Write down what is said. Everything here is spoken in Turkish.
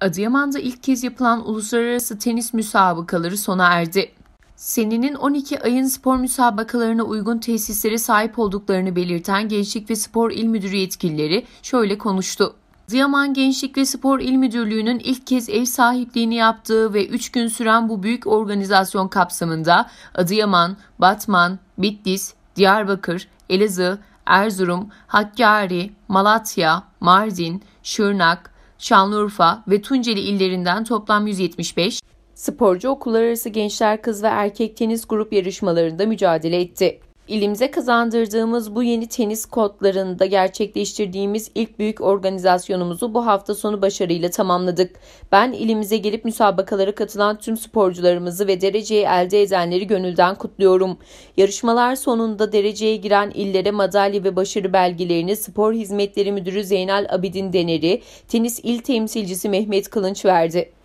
Adıyaman'da ilk kez yapılan uluslararası tenis müsabakaları sona erdi. Senenin 12 ayın spor müsabakalarına uygun tesislere sahip olduklarını belirten Gençlik ve Spor İl Müdürü yetkilileri şöyle konuştu. Adıyaman Gençlik ve Spor İl Müdürlüğü'nün ilk kez ev sahipliğini yaptığı ve 3 gün süren bu büyük organizasyon kapsamında Adıyaman, Batman, Bitlis, Diyarbakır, Elazığ, Erzurum, Hakkari, Malatya, Mardin, Şırnak, Şanlıurfa ve Tunceli illerinden toplam 175, sporcu okullar arası gençler kız ve erkek tenis grup yarışmalarında mücadele etti. İlimize kazandırdığımız bu yeni tenis kodlarında gerçekleştirdiğimiz ilk büyük organizasyonumuzu bu hafta sonu başarıyla tamamladık. Ben ilimize gelip müsabakalara katılan tüm sporcularımızı ve dereceyi elde edenleri gönülden kutluyorum. Yarışmalar sonunda dereceye giren illere madalya ve başarı belgelerini Spor Hizmetleri Müdürü Zeynel Abidin Deneri, tenis il temsilcisi Mehmet Kılınç verdi.